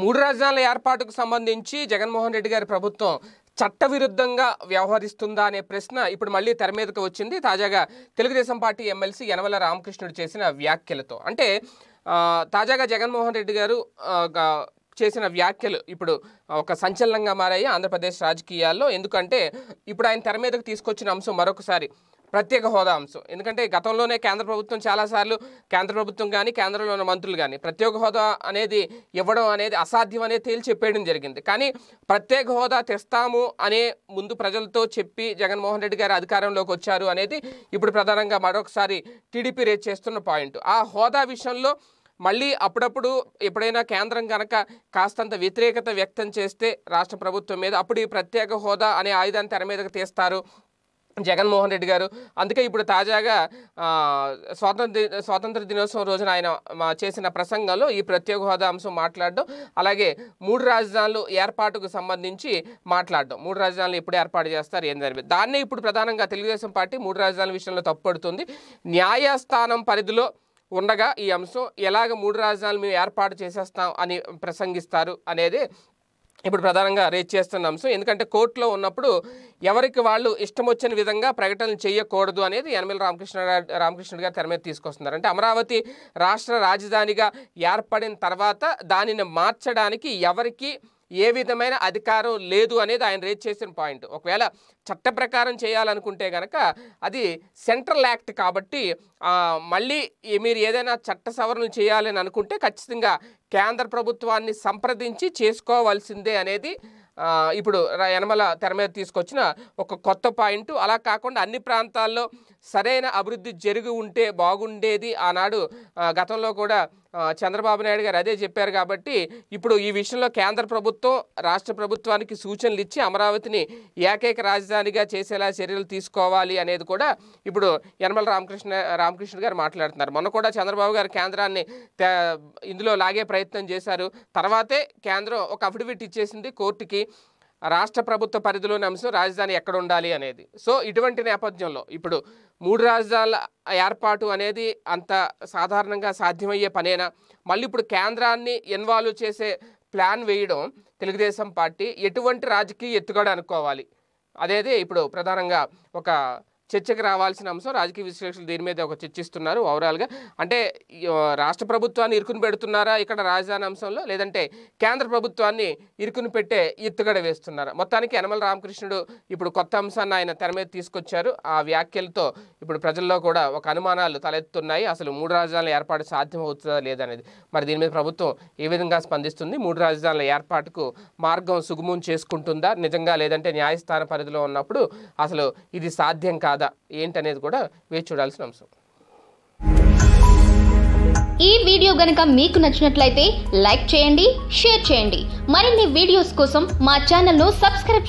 మూడు రాజధానుల ఏర్పాటుకు సంబంధించి జగన్మోహన్ రెడ్డి గారి ప్రభుత్వం చట్టవిరుద్ధంగా వ్యవహరిస్తుందా అనే ప్రశ్న ఇప్పుడు మళ్ళీ తెర మీదకి వచ్చింది తాజాగా తెలుగుదేశం పార్టీ ఎమ్మెల్సీ యనమల రామకృష్ణుడు చేసిన వ్యాఖ్యలతో అంటే తాజాగా జగన్మోహన్ రెడ్డి గారు చేసిన వ్యాఖ్యలు ఇప్పుడు ఒక సంచలనంగా మారాయి ఆంధ్రప్రదేశ్ రాజకీయాల్లో ఎందుకంటే ఇప్పుడు ఆయన తెర మీదకు తీసుకొచ్చిన అంశం మరొకసారి ప్రత్యేక హోదా అంశం ఎందుకంటే గతంలోనే కేంద్ర ప్రభుత్వం చాలాసార్లు కేంద్ర ప్రభుత్వం కానీ కేంద్రంలో ఉన్న మంత్రులు కానీ ప్రత్యేక హోదా అనేది ఇవ్వడం అనేది అసాధ్యం అనేది తేల్చి చెప్పేయడం జరిగింది కానీ ప్రత్యేక హోదా తెస్తాము అనే ముందు ప్రజలతో చెప్పి జగన్మోహన్ రెడ్డి గారు అధికారంలోకి వచ్చారు అనేది ఇప్పుడు ప్రధానంగా మరొకసారి టీడీపీ రేట్ చేస్తున్న పాయింట్ ఆ హోదా విషయంలో మళ్ళీ అప్పుడప్పుడు ఎప్పుడైనా కేంద్రం కనుక కాస్తంత వ్యతిరేకత వ్యక్తం చేస్తే రాష్ట్ర ప్రభుత్వం మీద అప్పుడు ఈ ప్రత్యేక హోదా అనే ఆయుధాన్ని తెర మీదకి తీస్తారు జగన్మోహన్ రెడ్డి గారు అందుకే ఇప్పుడు తాజాగా స్వాతంత్ర స్వాతంత్ర దినోత్సవం రోజున ఆయన చేసిన ప్రసంగంలో ఈ ప్రత్యేక హోదా అంశం మాట్లాడడం అలాగే మూడు రాజధానులు ఏర్పాటుకు సంబంధించి మాట్లాడడం మూడు రాజధానులు ఇప్పుడు ఏర్పాటు చేస్తారు ఏం జరిగింది దాన్నే ఇప్పుడు ప్రధానంగా తెలుగుదేశం పార్టీ మూడు రాజధానుల విషయంలో తప్పుపడుతుంది న్యాయస్థానం పరిధిలో ఉండగా ఈ అంశం ఎలాగ మూడు రాజధానులు మేము ఏర్పాటు చేసేస్తాం అని ప్రసంగిస్తారు అనేది ఇప్పుడు ప్రధానంగా రేజ్ చేస్తున్నాం సో ఎందుకంటే కోర్టులో ఉన్నప్పుడు ఎవరికి వాళ్ళు ఇష్టం వచ్చిన విధంగా ప్రకటనలు చేయకూడదు అనేది యనమల రామకృష్ణ రామకృష్ణుడు గారు తెర మీద తీసుకొస్తున్నారు అంటే అమరావతి రాష్ట్ర రాజధానిగా ఏర్పడిన తర్వాత దానిని మార్చడానికి ఎవరికి ఏ విధమైన అధికారం లేదు అనేది ఆయన రేజ్ చేసిన పాయింట్ ఒకవేళ చట్ట ప్రకారం చేయాలనుకుంటే కనుక అది సెంట్రల్ యాక్ట్ కాబట్టి మళ్ళీ మీరు ఏదైనా చట్ట సవరణలు చేయాలని అనుకుంటే ఖచ్చితంగా కేంద్ర ప్రభుత్వాన్ని సంప్రదించి చేసుకోవాల్సిందే అనేది ఇప్పుడు యనమల తెర మీద తీసుకొచ్చిన ఒక కొత్త పాయింట్ అలా కాకుండా అన్ని ప్రాంతాల్లో సరైన అభివృద్ధి జరిగి ఉంటే బాగుండేది ఆనాడు గతంలో కూడా చంద్రబాబు నాయుడు గారు అదే చెప్పారు కాబట్టి ఇప్పుడు ఈ విషయంలో కేంద్ర ప్రభుత్వం రాష్ట్ర ప్రభుత్వానికి సూచనలు ఇచ్చి అమరావతిని ఏకైక రాజధానిగా చేసేలా చర్యలు తీసుకోవాలి అనేది కూడా ఇప్పుడు యనమల రామకృష్ణ రామకృష్ణ గారు మాట్లాడుతున్నారు మొన్న కూడా చంద్రబాబు గారు కేంద్రాన్ని ఇందులో లాగే ప్రయత్నం చేశారు తర్వాతే కేంద్రం ఒక అఫిడవిట్ ఇచ్చేసింది కోర్టుకి రాష్ట్ర ప్రభుత్వ పరిధిలోని అంశం రాజధాని ఎక్కడ ఉండాలి అనేది సో ఇటువంటి నేపథ్యంలో ఇప్పుడు మూడు రాజధానుల ఏర్పాటు అనేది అంత సాధారణంగా సాధ్యమయ్యే పనేనా మళ్ళీ ఇప్పుడు కేంద్రాన్ని ఇన్వాల్వ్ చేసే ప్లాన్ వేయడం తెలుగుదేశం పార్టీ ఎటువంటి రాజకీయ ఎత్తుగడ అనుకోవాలి అదేది ఇప్పుడు ప్రధానంగా ఒక చర్చకు రావాల్సిన అంశం రాజకీయ విశ్లేషకులు దీని మీద ఒక చర్చిస్తున్నారు ఓవరాల్గా అంటే రాష్ట్ర ప్రభుత్వాన్ని ఇరుకుని పెడుతున్నారా ఇక్కడ రాజధాని అంశంలో లేదంటే కేంద్ర ప్రభుత్వాన్ని ఇరుకుని పెట్టే ఎత్తుగడ వేస్తున్నారా మొత్తానికి యనమల రామకృష్ణుడు ఇప్పుడు కొత్త అంశాన్ని ఆయన తెర మీద తీసుకొచ్చారు ఆ వ్యాఖ్యలతో ఇప్పుడు ప్రజల్లో కూడా ఒక అనుమానాలు తలెత్తున్నాయి అసలు మూడు రాజధానుల ఏర్పాటు సాధ్యం అవుతుందా లేదనేది మరి దీని మీద ప్రభుత్వం ఏ విధంగా స్పందిస్తుంది మూడు రాజధానుల ఏర్పాటుకు మార్గం సుగమం చేసుకుంటుందా నిజంగా లేదంటే న్యాయస్థాన పరిధిలో ఉన్నప్పుడు అసలు ఇది సాధ్యం కాదు ఏంటి ఏంటనేది కూడా వేచి చూడాల్సిన అంశం ఈ వీడియో గనక మీకు నచ్చినట్లయితే లైక్ చేయండి షేర్ చేయండి మరిన్ని వీడియోస్ కోసం మా ఛానల్ను సబ్స్క్రైబ్